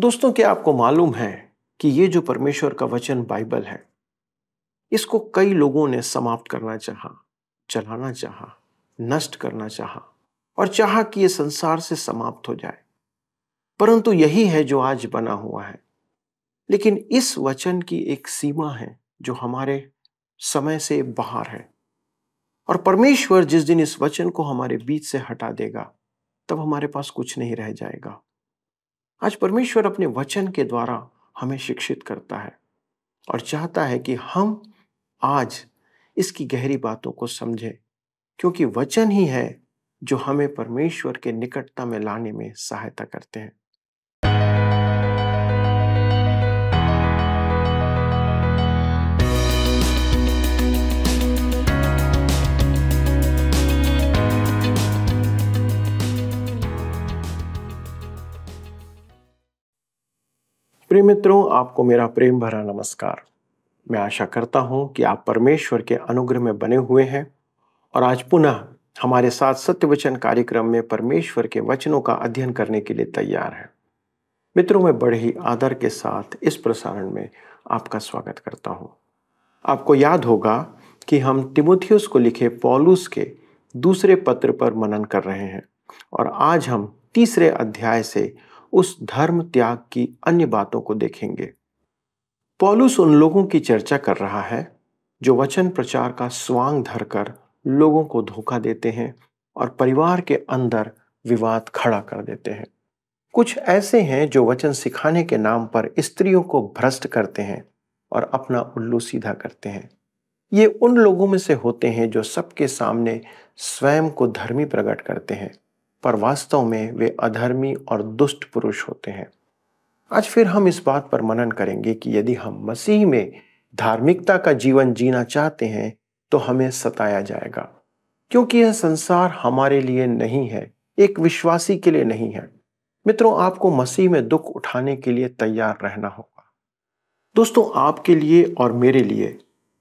दोस्तों क्या आपको मालूम है कि ये जो परमेश्वर का वचन बाइबल है इसको कई लोगों ने समाप्त करना चाहा चलाना चाहा नष्ट करना चाहा और चाहा कि ये संसार से समाप्त हो जाए परंतु यही है जो आज बना हुआ है लेकिन इस वचन की एक सीमा है जो हमारे समय से बाहर है और परमेश्वर जिस दिन इस वचन को हमारे बीच से हटा देगा तब हमारे पास कुछ नहीं रह जाएगा आज परमेश्वर अपने वचन के द्वारा हमें शिक्षित करता है और चाहता है कि हम आज इसकी गहरी बातों को समझें क्योंकि वचन ही है जो हमें परमेश्वर के निकटता में लाने में सहायता करते हैं प्रिय मित्रों आपको मेरा प्रेम भरा नमस्कार मैं आशा करता हूं कि आप परमेश्वर के अनुग्रह में बने हुए हैं और आज पुनः हमारे साथ सत्य वचन कार्यक्रम में परमेश्वर के वचनों का अध्ययन करने के लिए तैयार हैं मित्रों मैं बड़े ही आदर के साथ इस प्रसारण में आपका स्वागत करता हूं आपको याद होगा कि हम तिमोथियस को लिखे पॉलूस के दूसरे पत्र पर मनन कर रहे हैं और आज हम तीसरे अध्याय से उस धर्म त्याग की अन्य बातों को देखेंगे पॉलुस उन लोगों की चर्चा कर रहा है जो वचन प्रचार का स्वांग धरकर लोगों को धोखा देते हैं और परिवार के अंदर विवाद खड़ा कर देते हैं कुछ ऐसे हैं जो वचन सिखाने के नाम पर स्त्रियों को भ्रष्ट करते हैं और अपना उल्लू सीधा करते हैं ये उन लोगों में से होते हैं जो सबके सामने स्वयं को धर्मी प्रकट करते हैं पर वास्तव में वे अधर्मी और दुष्ट पुरुष होते हैं आज फिर हम इस बात पर मनन करेंगे कि यदि हम मसीह में धार्मिकता का जीवन जीना चाहते हैं तो हमें सताया जाएगा क्योंकि यह संसार हमारे लिए नहीं है एक विश्वासी के लिए नहीं है मित्रों आपको मसीह में दुख उठाने के लिए तैयार रहना होगा दोस्तों आपके लिए और मेरे लिए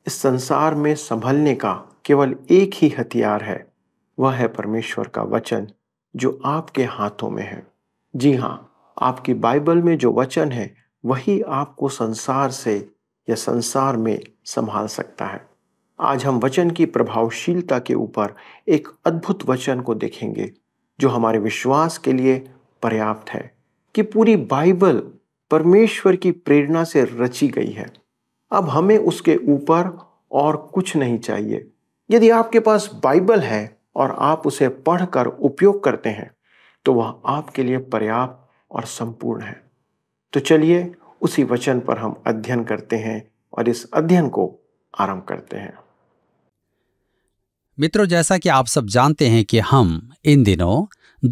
इस संसार में संभलने का केवल एक ही हथियार है वह है परमेश्वर का वचन जो आपके हाथों में है जी हाँ आपकी बाइबल में जो वचन है वही आपको संसार से या संसार में संभाल सकता है आज हम वचन की प्रभावशीलता के ऊपर एक अद्भुत वचन को देखेंगे जो हमारे विश्वास के लिए पर्याप्त है कि पूरी बाइबल परमेश्वर की प्रेरणा से रची गई है अब हमें उसके ऊपर और कुछ नहीं चाहिए यदि आपके पास बाइबल है और आप उसे पढ़कर उपयोग करते हैं तो वह आपके लिए पर्याप्त और संपूर्ण है तो चलिए उसी वचन पर हम अध्ययन करते हैं और इस अध्ययन को आरंभ करते हैं मित्रों जैसा कि आप सब जानते हैं कि हम इन दिनों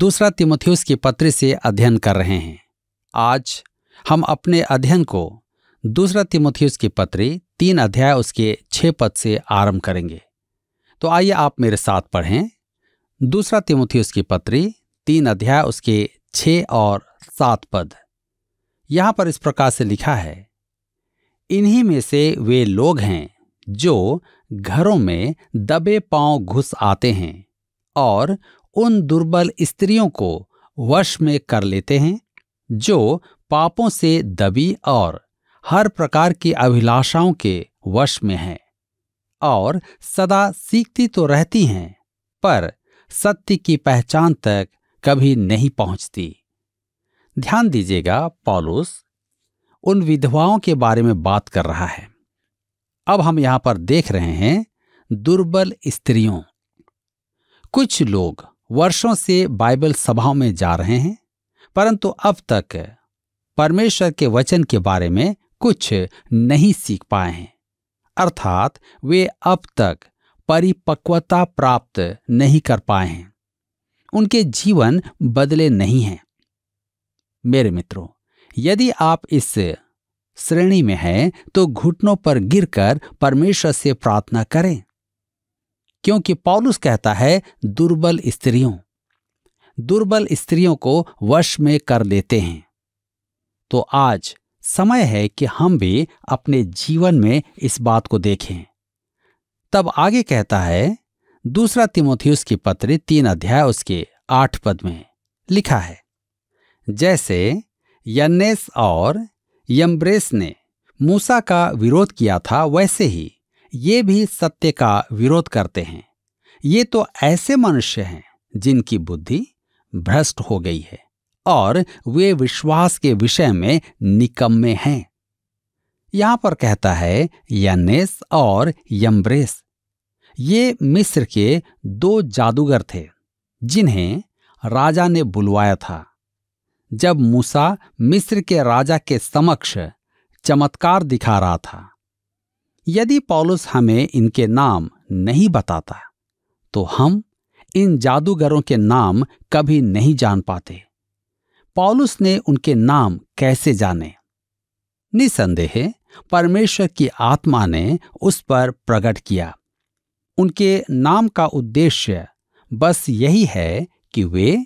दूसरा तिमोथियस की पत्र से अध्ययन कर रहे हैं आज हम अपने अध्ययन को दूसरा तिमोथियस की पत्री तीन अध्याय उसके छह पद से आरंभ करेंगे तो आइए आप मेरे साथ पढ़ें दूसरा तिमुथी उसकी पत्री तीन अध्याय उसके छ और सात पद यहां पर इस प्रकार से लिखा है इन्हीं में से वे लोग हैं जो घरों में दबे पांव घुस आते हैं और उन दुर्बल स्त्रियों को वश में कर लेते हैं जो पापों से दबी और हर प्रकार की अभिलाषाओं के वश में हैं और सदा सीखती तो रहती हैं पर सत्य की पहचान तक कभी नहीं पहुंचती ध्यान दीजिएगा पॉलुस उन विधवाओं के बारे में बात कर रहा है अब हम यहां पर देख रहे हैं दुर्बल स्त्रियों कुछ लोग वर्षों से बाइबल सभाओं में जा रहे हैं परंतु अब तक परमेश्वर के वचन के बारे में कुछ नहीं सीख पाए हैं अर्थात वे अब तक परिपक्वता प्राप्त नहीं कर पाए हैं उनके जीवन बदले नहीं हैं मेरे मित्रों यदि आप इस श्रेणी में हैं तो घुटनों पर गिरकर परमेश्वर से प्रार्थना करें क्योंकि पॉलुस कहता है दुर्बल स्त्रियों दुर्बल स्त्रियों को वश में कर लेते हैं तो आज समय है कि हम भी अपने जीवन में इस बात को देखें तब आगे कहता है दूसरा तिमोथी उसकी पत्र तीन अध्याय उसके आठ पद में लिखा है जैसे यन्नेस और यम्ब्रेस ने मूसा का विरोध किया था वैसे ही ये भी सत्य का विरोध करते हैं ये तो ऐसे मनुष्य हैं जिनकी बुद्धि भ्रष्ट हो गई है और वे विश्वास के विषय में निकम्मे हैं यहां पर कहता है यनेस और यम्ब्रेस ये मिस्र के दो जादूगर थे जिन्हें राजा ने बुलवाया था जब मूसा मिस्र के राजा के समक्ष चमत्कार दिखा रहा था यदि पॉलुस हमें इनके नाम नहीं बताता तो हम इन जादूगरों के नाम कभी नहीं जान पाते पॉलुस ने उनके नाम कैसे जाने निसंदेह परमेश्वर की आत्मा ने उस पर प्रकट किया उनके नाम का उद्देश्य बस यही है कि वे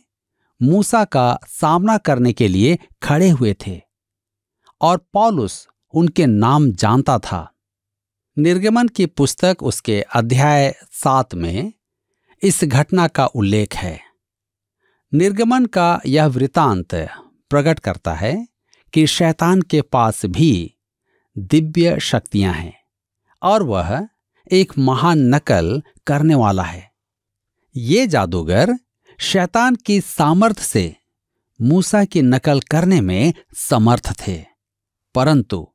मूसा का सामना करने के लिए खड़े हुए थे और पॉलुस उनके नाम जानता था निर्गमन की पुस्तक उसके अध्याय सात में इस घटना का उल्लेख है निर्गमन का यह वृतांत प्रकट करता है कि शैतान के पास भी दिव्य शक्तियां हैं और वह एक महान नकल करने वाला है ये जादूगर शैतान की सामर्थ्य से मूसा की नकल करने में समर्थ थे परंतु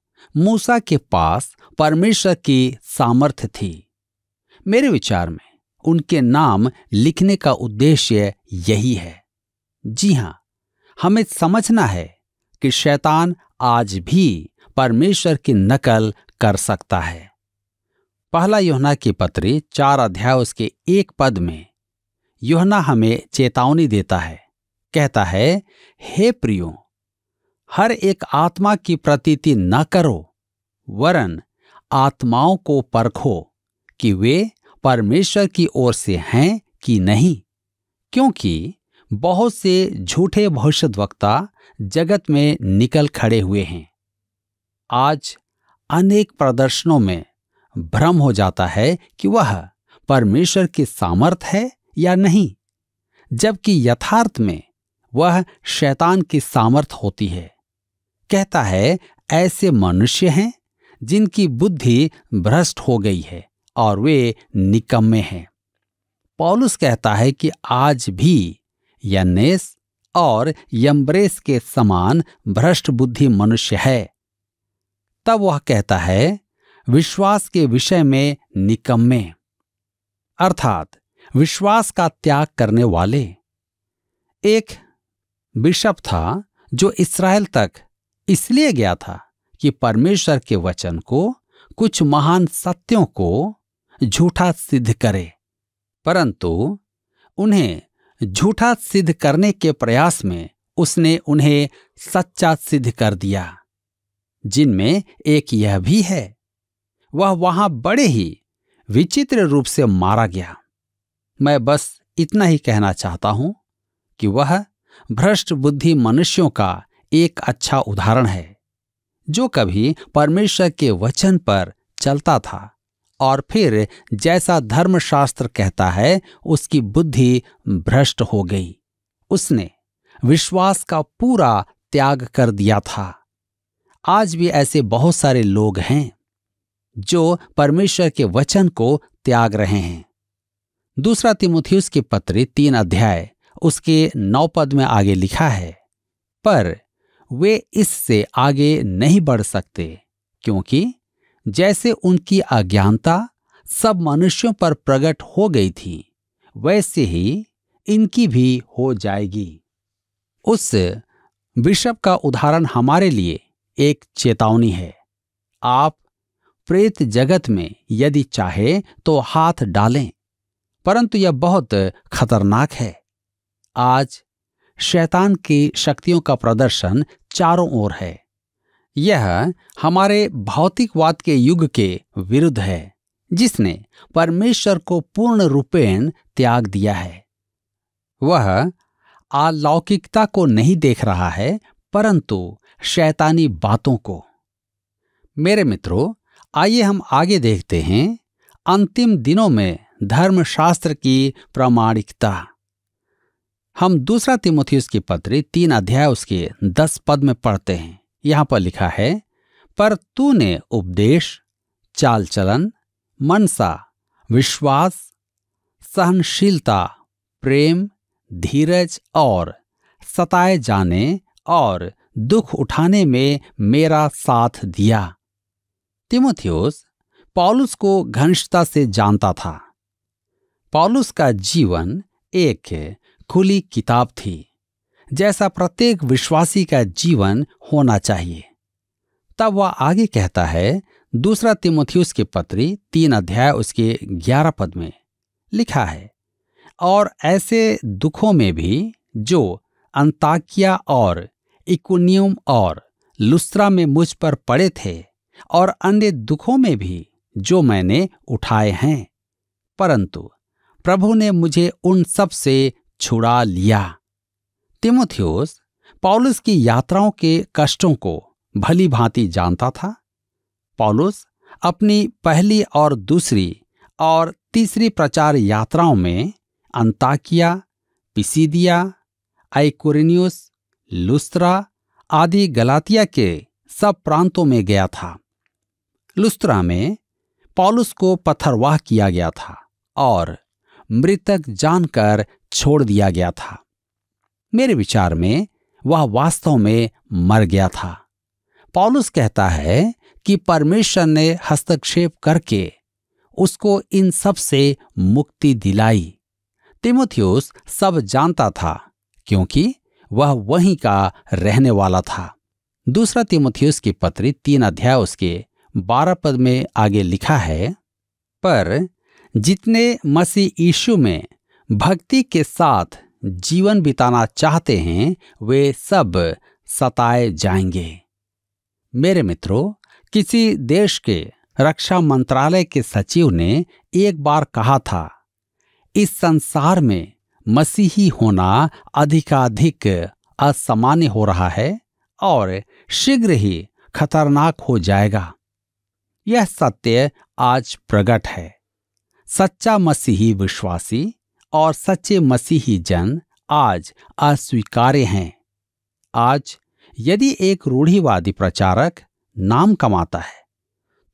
मूसा के पास परमेश्वर की सामर्थ्य थी मेरे विचार में उनके नाम लिखने का उद्देश्य यही है जी हां हमें समझना है कि शैतान आज भी परमेश्वर की नकल कर सकता है पहला योहना की पत्री चार अध्याय उसके एक पद में योहना हमें चेतावनी देता है कहता है हे प्रियो हर एक आत्मा की प्रतीति न करो वरन आत्माओं को परखो कि वे परमेश्वर की ओर से हैं कि नहीं क्योंकि बहुत से झूठे वक्ता जगत में निकल खड़े हुए हैं आज अनेक प्रदर्शनों में भ्रम हो जाता है कि वह परमेश्वर की सामर्थ है या नहीं जबकि यथार्थ में वह शैतान की सामर्थ होती है कहता है ऐसे मनुष्य हैं जिनकी बुद्धि भ्रष्ट हो गई है और वे निकम्मे हैं पॉलुस कहता है कि आज भी यन्नेस और यम्ब्रेस के समान भ्रष्ट बुद्धि मनुष्य है तब वह कहता है विश्वास के विषय में निकम्मे अर्थात विश्वास का त्याग करने वाले एक बिशप था जो इसराइल तक इसलिए गया था कि परमेश्वर के वचन को कुछ महान सत्यों को झूठा सिद्ध करे परंतु उन्हें झूठा सिद्ध करने के प्रयास में उसने उन्हें सच्चा सिद्ध कर दिया जिनमें एक यह भी है वह वहां बड़े ही विचित्र रूप से मारा गया मैं बस इतना ही कहना चाहता हूं कि वह भ्रष्ट बुद्धि मनुष्यों का एक अच्छा उदाहरण है जो कभी परमेश्वर के वचन पर चलता था और फिर जैसा धर्मशास्त्र कहता है उसकी बुद्धि भ्रष्ट हो गई उसने विश्वास का पूरा त्याग कर दिया था आज भी ऐसे बहुत सारे लोग हैं जो परमेश्वर के वचन को त्याग रहे हैं दूसरा तिमुथी के पत्र तीन अध्याय उसके नौ पद में आगे लिखा है पर वे इससे आगे नहीं बढ़ सकते क्योंकि जैसे उनकी अज्ञानता सब मनुष्यों पर प्रकट हो गई थी वैसे ही इनकी भी हो जाएगी उस विषव का उदाहरण हमारे लिए एक चेतावनी है आप प्रेत जगत में यदि चाहे तो हाथ डालें परंतु यह बहुत खतरनाक है आज शैतान की शक्तियों का प्रदर्शन चारों ओर है यह हमारे भौतिकवाद के युग के विरुद्ध है जिसने परमेश्वर को पूर्ण रूपेण त्याग दिया है वह अलौकिकता को नहीं देख रहा है परंतु शैतानी बातों को मेरे मित्रों आइए हम आगे देखते हैं अंतिम दिनों में धर्मशास्त्र की प्रामाणिकता हम दूसरा तिमोथियस की पत्री तीन अध्याय उसके दस पद में पढ़ते हैं यहां पर लिखा है पर तूने उपदेश चाल चलन मनसा विश्वास सहनशीलता प्रेम धीरज और सताए जाने और दुख उठाने में मेरा साथ दिया तिमोथियोस पॉलुस को घनिष्ठता से जानता था पॉलुस का जीवन एक खुली किताब थी जैसा प्रत्येक विश्वासी का जीवन होना चाहिए तब वह आगे कहता है दूसरा तिमोथियस उसके पत्री तीन अध्याय उसके ग्यारह पद में लिखा है और ऐसे दुखों में भी जो अंताकिया और इकोनियम और लुस्त्रा में मुझ पर पड़े थे और अन्य दुखों में भी जो मैंने उठाए हैं परंतु प्रभु ने मुझे उन सब से छुड़ा लिया तिमोथियोस पॉलुस की यात्राओं के कष्टों को भली भांति जानता था पॉलुस अपनी पहली और दूसरी और तीसरी प्रचार यात्राओं में अंताकिया पिसीदिया आइकोरिनियस लुस्त्रा आदि गलातिया के सब प्रांतों में गया था लुस्त्रा में पॉलुस को पत्थरवाह किया गया था और मृतक जानकर छोड़ दिया गया था मेरे विचार में वह वास्तव में मर गया था पॉलुस कहता है कि परमेश्वर ने हस्तक्षेप करके उसको इन सब से मुक्ति दिलाई तिमोथियोस सब जानता था क्योंकि वह वहीं का रहने वाला था दूसरा तिमोथियोस की पत्री तीन अध्याय उसके बारह पद में आगे लिखा है पर जितने मसीह यीशु में भक्ति के साथ जीवन बिताना चाहते हैं वे सब सताए जाएंगे मेरे मित्रों किसी देश के रक्षा मंत्रालय के सचिव ने एक बार कहा था इस संसार में मसीही होना अधिकाधिक असामान्य हो रहा है और शीघ्र ही खतरनाक हो जाएगा यह सत्य आज प्रकट है सच्चा मसीही विश्वासी और सच्चे मसीही जन आज अस्वीकार्य हैं आज यदि एक रूढ़िवादी प्रचारक नाम कमाता है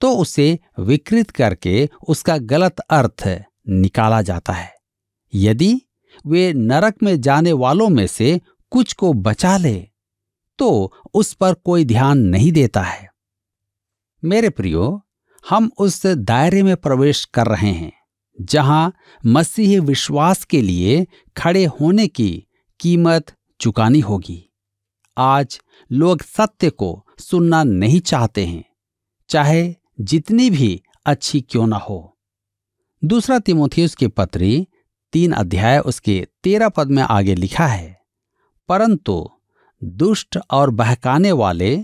तो उसे विकृत करके उसका गलत अर्थ निकाला जाता है यदि वे नरक में जाने वालों में से कुछ को बचा ले तो उस पर कोई ध्यान नहीं देता है मेरे प्रियो हम उस दायरे में प्रवेश कर रहे हैं जहां मसीह विश्वास के लिए खड़े होने की कीमत चुकानी होगी आज लोग सत्य को सुनना नहीं चाहते हैं चाहे जितनी भी अच्छी क्यों ना हो दूसरा तिमोथी उसके पत्री तीन अध्याय उसके तेरह पद में आगे लिखा है परंतु दुष्ट और बहकाने वाले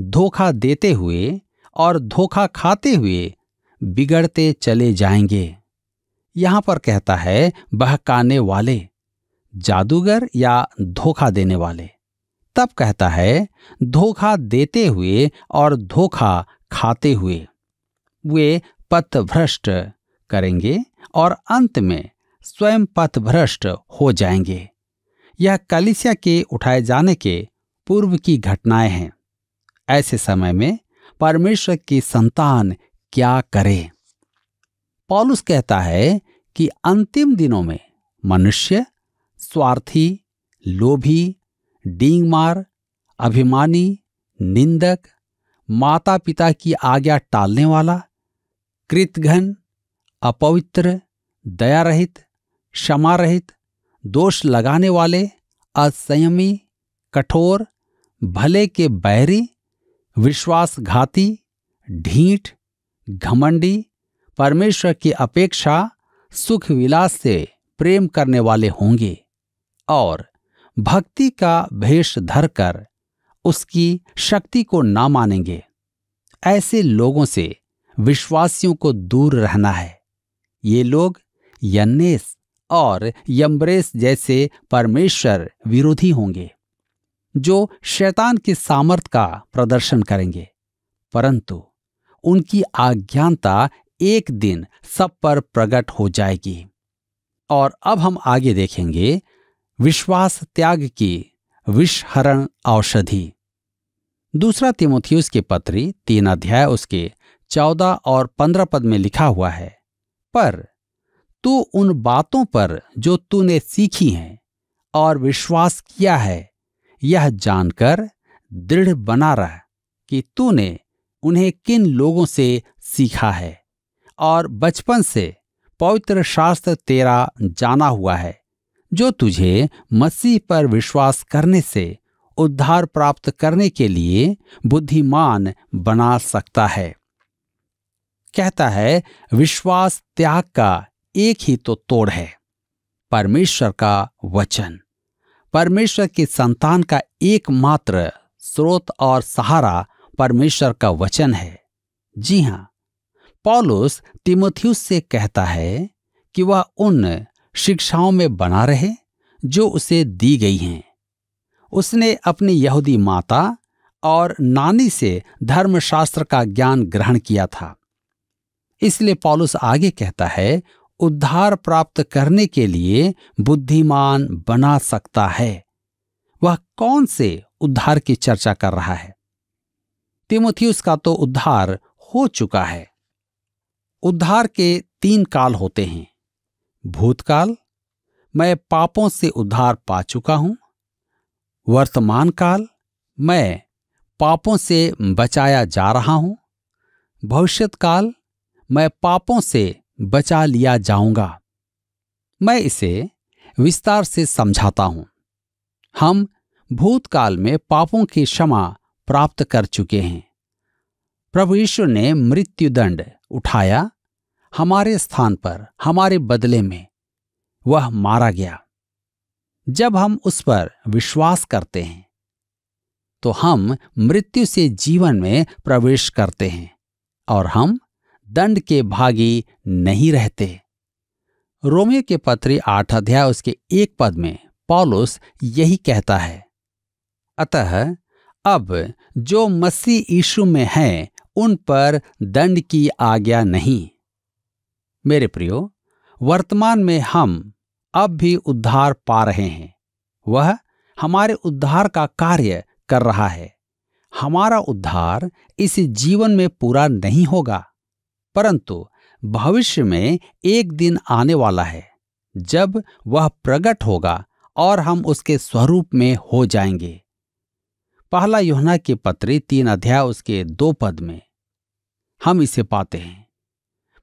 धोखा देते हुए और धोखा खाते हुए बिगड़ते चले जाएंगे यहां पर कहता है बहकाने वाले जादूगर या धोखा देने वाले तब कहता है धोखा देते हुए और धोखा खाते हुए वे पथभ्रष्ट करेंगे और अंत में स्वयं पथभ्रष्ट हो जाएंगे यह कलिसिया के उठाए जाने के पूर्व की घटनाएं हैं ऐसे समय में परमेश्वर की संतान क्या करे पॉलुस कहता है कि अंतिम दिनों में मनुष्य स्वार्थी लोभी डींगमार अभिमानी निंदक माता पिता की आज्ञा टालने वाला कृतघन अपवित्र दया रहित क्षमा रहित दोष लगाने वाले असंयमी कठोर भले के बैरी विश्वासघाती ढीठ घमंडी परमेश्वर की अपेक्षा सुख विलास से प्रेम करने वाले होंगे और भक्ति का भेष धरकर उसकी शक्ति को ना मानेंगे ऐसे लोगों से विश्वासियों को दूर रहना है ये लोग यन्नेस और यम्बरेस जैसे परमेश्वर विरोधी होंगे जो शैतान के सामर्थ का प्रदर्शन करेंगे परंतु उनकी आज्ञानता एक दिन सब पर प्रकट हो जाएगी और अब हम आगे देखेंगे विश्वास त्याग की विषहरण औषधि दूसरा तिमोथियस के पत्री तीन अध्याय उसके चौदह और पंद्रह पद में लिखा हुआ है पर तू उन बातों पर जो तूने सीखी हैं और विश्वास किया है यह जानकर दृढ़ बना रहा कि तूने उन्हें किन लोगों से सीखा है और बचपन से पवित्र शास्त्र तेरा जाना हुआ है जो तुझे मसीह पर विश्वास करने से उद्धार प्राप्त करने के लिए बुद्धिमान बना सकता है कहता है विश्वास त्याग का एक ही तो तोड़ है परमेश्वर का वचन परमेश्वर के संतान का एकमात्र स्रोत और सहारा परमेश्वर का वचन है जी हाँ पॉलुस तिमोथियस से कहता है कि वह उन शिक्षाओं में बना रहे जो उसे दी गई हैं उसने अपनी यहूदी माता और नानी से धर्मशास्त्र का ज्ञान ग्रहण किया था इसलिए पॉलुस आगे कहता है उद्धार प्राप्त करने के लिए बुद्धिमान बना सकता है वह कौन से उद्धार की चर्चा कर रहा है तिमोथियस का तो उद्धार हो चुका है उद्धार के तीन काल होते हैं भूतकाल मैं पापों से उद्धार पा चुका हूं वर्तमान काल मैं पापों से बचाया जा रहा हूं भविष्यकाल मैं पापों से बचा लिया जाऊंगा मैं इसे विस्तार से समझाता हूं हम भूतकाल में पापों की क्षमा प्राप्त कर चुके हैं प्रभु ईश्वर ने मृत्युदंड उठाया हमारे स्थान पर हमारे बदले में वह मारा गया जब हम उस पर विश्वास करते हैं तो हम मृत्यु से जीवन में प्रवेश करते हैं और हम दंड के भागी नहीं रहते रोमियो के पत्री आठ अध्याय उसके एक पद में पॉलुस यही कहता है अतः अब जो मसीह यीशु में है उन पर दंड की आज्ञा नहीं मेरे प्रियो वर्तमान में हम अब भी उद्धार पा रहे हैं वह हमारे उद्धार का कार्य कर रहा है हमारा उद्धार इस जीवन में पूरा नहीं होगा परंतु भविष्य में एक दिन आने वाला है जब वह प्रकट होगा और हम उसके स्वरूप में हो जाएंगे पहला योहना के पत्री तीन अध्याय उसके दो पद में हम इसे पाते हैं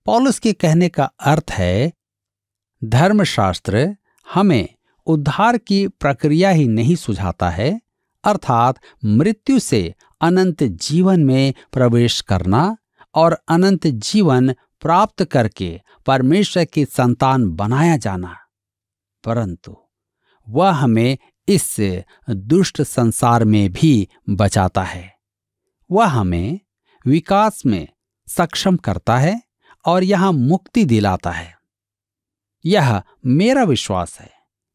पॉलस के कहने का अर्थ है धर्मशास्त्र हमें उद्धार की प्रक्रिया ही नहीं सुझाता है अर्थात मृत्यु से अनंत जीवन में प्रवेश करना और अनंत जीवन प्राप्त करके परमेश्वर की संतान बनाया जाना परंतु वह हमें इस दुष्ट संसार में भी बचाता है वह हमें विकास में सक्षम करता है और यह मुक्ति दिलाता है यह मेरा विश्वास है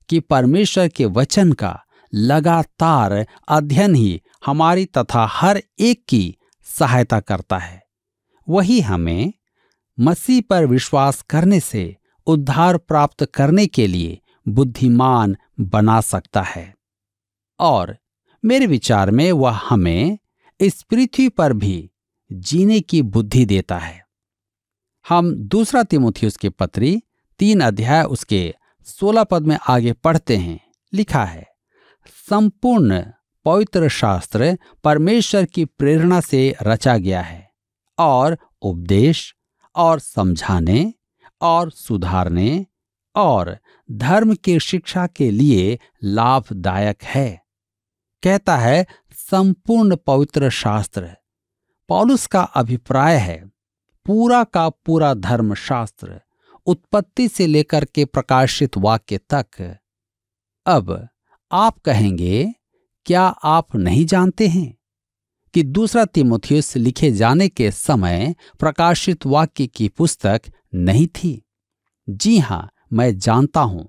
कि परमेश्वर के वचन का लगातार अध्ययन ही हमारी तथा हर एक की सहायता करता है वही हमें मसीह पर विश्वास करने से उद्धार प्राप्त करने के लिए बुद्धिमान बना सकता है और मेरे विचार में वह हमें इस पृथ्वी पर भी जीने की बुद्धि देता है हम दूसरा तिमोथियस के पत्री तीन अध्याय उसके सोलह पद में आगे पढ़ते हैं लिखा है संपूर्ण पवित्र शास्त्र परमेश्वर की प्रेरणा से रचा गया है और उपदेश और समझाने और सुधारने और धर्म की शिक्षा के लिए लाभदायक है कहता है संपूर्ण पवित्र शास्त्र पॉलुस का अभिप्राय है पूरा का पूरा धर्मशास्त्र उत्पत्ति से लेकर के प्रकाशित वाक्य तक अब आप कहेंगे क्या आप नहीं जानते हैं कि दूसरा तिमोथियस लिखे जाने के समय प्रकाशित वाक्य की पुस्तक नहीं थी जी हां मैं जानता हूं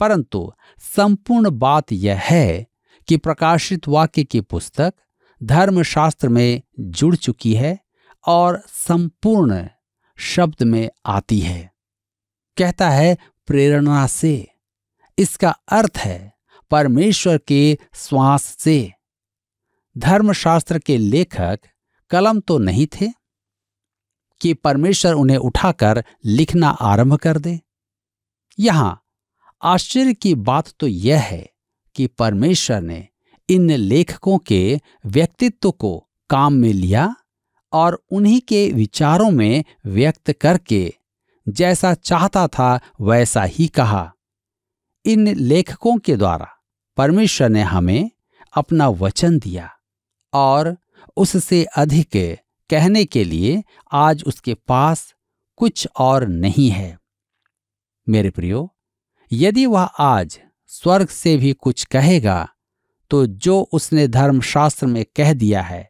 परंतु संपूर्ण बात यह है कि प्रकाशित वाक्य की पुस्तक धर्मशास्त्र में जुड़ चुकी है और संपूर्ण शब्द में आती है कहता है प्रेरणा से इसका अर्थ है परमेश्वर के श्वास से धर्मशास्त्र के लेखक कलम तो नहीं थे कि परमेश्वर उन्हें उठाकर लिखना आरंभ कर दे यहां आश्चर्य की बात तो यह है कि परमेश्वर ने इन लेखकों के व्यक्तित्व को काम में लिया और उन्हीं के विचारों में व्यक्त करके जैसा चाहता था वैसा ही कहा इन लेखकों के द्वारा परमेश्वर ने हमें अपना वचन दिया और उससे अधिक कहने के लिए आज उसके पास कुछ और नहीं है मेरे प्रियो यदि वह आज स्वर्ग से भी कुछ कहेगा तो जो उसने धर्मशास्त्र में कह दिया है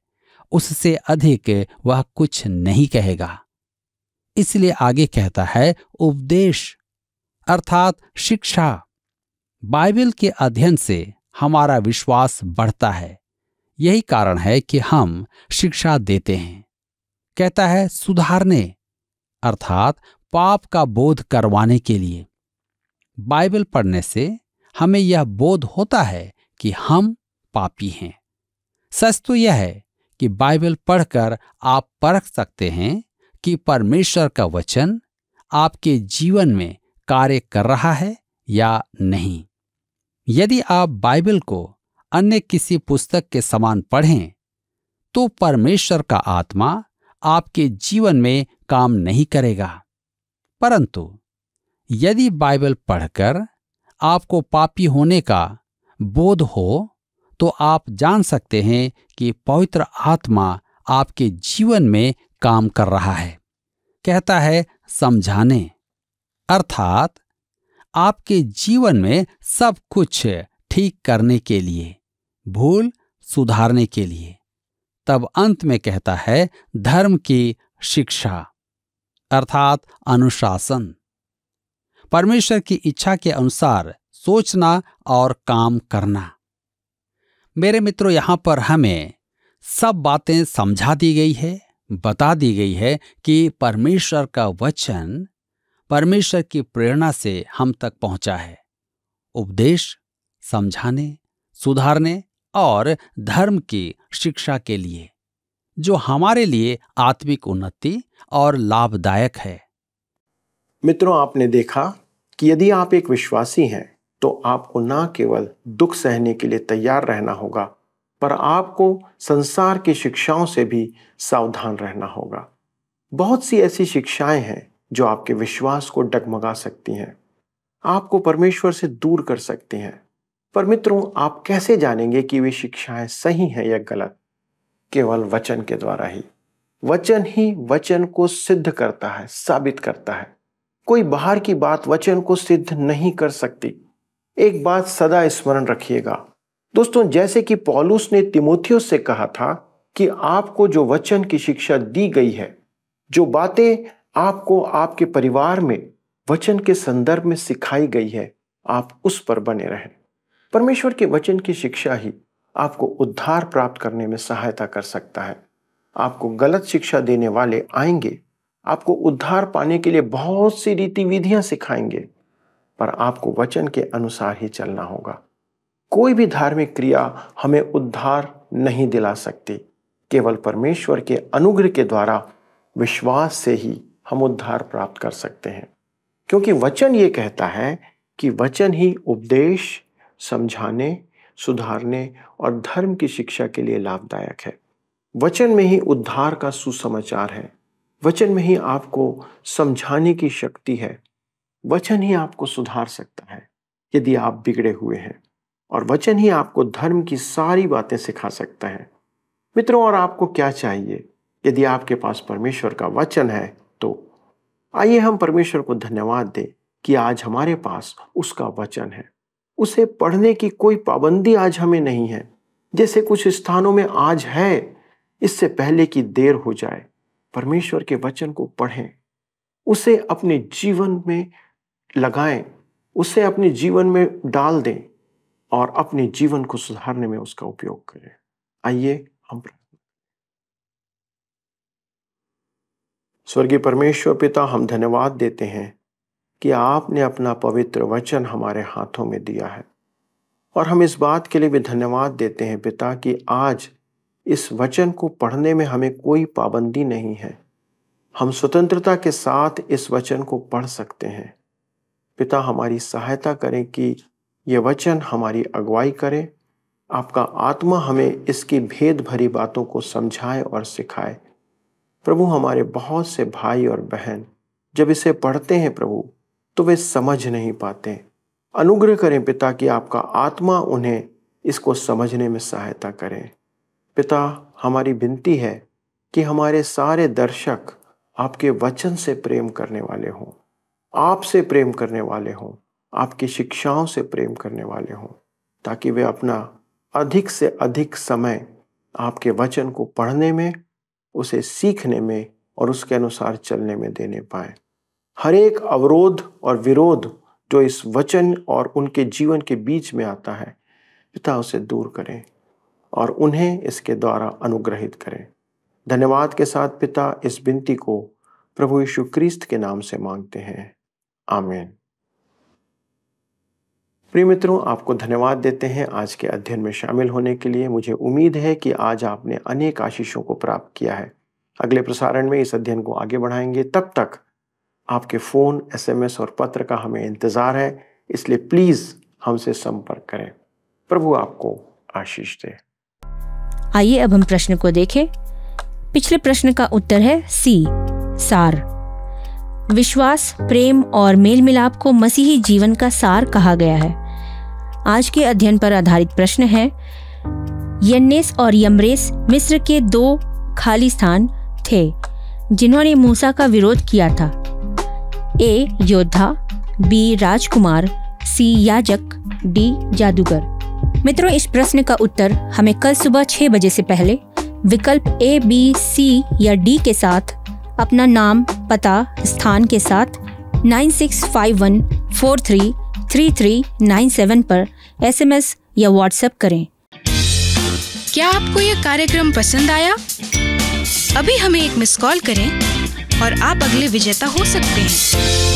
उससे अधिक वह कुछ नहीं कहेगा इसलिए आगे कहता है उपदेश अर्थात शिक्षा बाइबल के अध्ययन से हमारा विश्वास बढ़ता है यही कारण है कि हम शिक्षा देते हैं कहता है सुधारने अर्थात पाप का बोध करवाने के लिए बाइबल पढ़ने से हमें यह बोध होता है कि हम पापी हैं सच तो यह है कि बाइबल पढ़कर आप परख सकते हैं कि परमेश्वर का वचन आपके जीवन में कार्य कर रहा है या नहीं यदि आप बाइबल को अन्य किसी पुस्तक के समान पढ़ें तो परमेश्वर का आत्मा आपके जीवन में काम नहीं करेगा परंतु यदि बाइबल पढ़कर आपको पापी होने का बोध हो तो आप जान सकते हैं कि पवित्र आत्मा आपके जीवन में काम कर रहा है कहता है समझाने अर्थात आपके जीवन में सब कुछ ठीक करने के लिए भूल सुधारने के लिए तब अंत में कहता है धर्म की शिक्षा अर्थात अनुशासन परमेश्वर की इच्छा के अनुसार सोचना और काम करना मेरे मित्रों यहां पर हमें सब बातें समझा दी गई है बता दी गई है कि परमेश्वर का वचन परमेश्वर की प्रेरणा से हम तक पहुंचा है उपदेश समझाने सुधारने और धर्म की शिक्षा के लिए जो हमारे लिए आत्मिक उन्नति और लाभदायक है मित्रों आपने देखा कि यदि आप एक विश्वासी हैं तो आपको ना केवल दुख सहने के लिए तैयार रहना होगा पर आपको संसार की शिक्षाओं से भी सावधान रहना होगा बहुत सी ऐसी शिक्षाएं हैं जो आपके विश्वास को डगमगा सकती हैं आपको परमेश्वर से दूर कर सकती हैं पर मित्रों आप कैसे जानेंगे कि वे शिक्षाएं सही हैं या गलत केवल वचन के द्वारा ही वचन ही वचन को सिद्ध करता है साबित करता है कोई बाहर की बात वचन को सिद्ध नहीं कर सकती एक बात सदा स्मरण रखिएगा दोस्तों जैसे कि पॉलुस ने तिमोथियस से कहा था कि आपको जो वचन की शिक्षा दी गई है जो बातें आपको आपके परिवार में वचन के संदर्भ में सिखाई गई है आप उस पर बने रहें परमेश्वर के वचन की शिक्षा ही आपको उद्धार प्राप्त करने में सहायता कर सकता है आपको गलत शिक्षा देने वाले आएंगे आपको उद्धार पाने के लिए बहुत सी रीति विधियां सिखाएंगे पर आपको वचन के अनुसार ही चलना होगा कोई भी धार्मिक क्रिया हमें उद्धार नहीं दिला सकती केवल परमेश्वर के अनुग्रह के द्वारा विश्वास से ही हम उद्धार प्राप्त कर सकते हैं क्योंकि वचन ये कहता है कि वचन ही उपदेश समझाने सुधारने और धर्म की शिक्षा के लिए लाभदायक है वचन में ही उद्धार का सुसमाचार है वचन में ही आपको समझाने की शक्ति है वचन ही आपको सुधार सकता है यदि आप बिगड़े हुए हैं और वचन ही आपको धर्म की सारी बातें सिखा सकता है मित्रों और आपको क्या चाहिए यदि आपके पास परमेश्वर का वचन है तो आइए हम परमेश्वर को धन्यवाद दें कि आज हमारे पास उसका वचन है उसे पढ़ने की कोई पाबंदी आज हमें नहीं है जैसे कुछ स्थानों में आज है इससे पहले कि देर हो जाए परमेश्वर के वचन को पढ़ें उसे अपने जीवन में लगाएं उसे अपने जीवन में डाल दें और अपने जीवन को सुधारने में उसका उपयोग करें आइए हम स्वर्गीय परमेश्वर पिता हम धन्यवाद देते हैं कि आपने अपना पवित्र वचन हमारे हाथों में दिया है और हम इस बात के लिए भी धन्यवाद देते हैं पिता कि आज इस वचन को पढ़ने में हमें कोई पाबंदी नहीं है हम स्वतंत्रता के साथ इस वचन को पढ़ सकते हैं पिता हमारी सहायता करें कि ये वचन हमारी अगुवाई करे आपका आत्मा हमें इसकी भेद भरी बातों को समझाए और सिखाए प्रभु हमारे बहुत से भाई और बहन जब इसे पढ़ते हैं प्रभु तो वे समझ नहीं पाते अनुग्रह करें पिता कि आपका आत्मा उन्हें इसको समझने में सहायता करें पिता हमारी विनती है कि हमारे सारे दर्शक आपके वचन से प्रेम करने वाले हों आपसे प्रेम करने वाले हों आपकी शिक्षाओं से प्रेम करने वाले हों ताकि वे अपना अधिक से अधिक समय आपके वचन को पढ़ने में उसे सीखने में और उसके अनुसार चलने में देने पाए हर एक अवरोध और विरोध जो इस वचन और उनके जीवन के बीच में आता है पिता उसे दूर करें और उन्हें इसके द्वारा अनुग्रहित करें धन्यवाद के साथ पिता इस विनती को प्रभु यीशु क्रिस्त के नाम से मांगते हैं आमीन प्रिय मित्रों आपको धन्यवाद देते हैं आज के अध्ययन में शामिल होने के लिए मुझे उम्मीद है कि आज आपने अनेक आशीषों को प्राप्त किया है अगले प्रसारण में इस अध्ययन को आगे बढ़ाएंगे तब तक आपके फ़ोन एसएमएस और पत्र का हमें इंतज़ार है इसलिए प्लीज़ हमसे संपर्क करें प्रभु आपको आशीष दे आइए अब हम प्रश्न को देखें पिछले प्रश्न का उत्तर है सी सार विश्वास प्रेम और मेल मिलाप को मसीही जीवन का सार कहा गया है आज के अध्ययन पर आधारित प्रश्न है यन्नेस और यमरेस मिस्र के दो खाली स्थान थे जिन्होंने मूसा का विरोध किया था ए योद्धा बी राजकुमार सी याजक डी जादूगर मित्रों इस प्रश्न का उत्तर हमें कल सुबह छह बजे से पहले विकल्प ए बी सी या डी के साथ अपना नाम पता स्थान के साथ 9651433397 पर एसएमएस या व्हाट्सएप करें क्या आपको यह कार्यक्रम पसंद आया अभी हमें एक मिस कॉल करें और आप अगले विजेता हो सकते हैं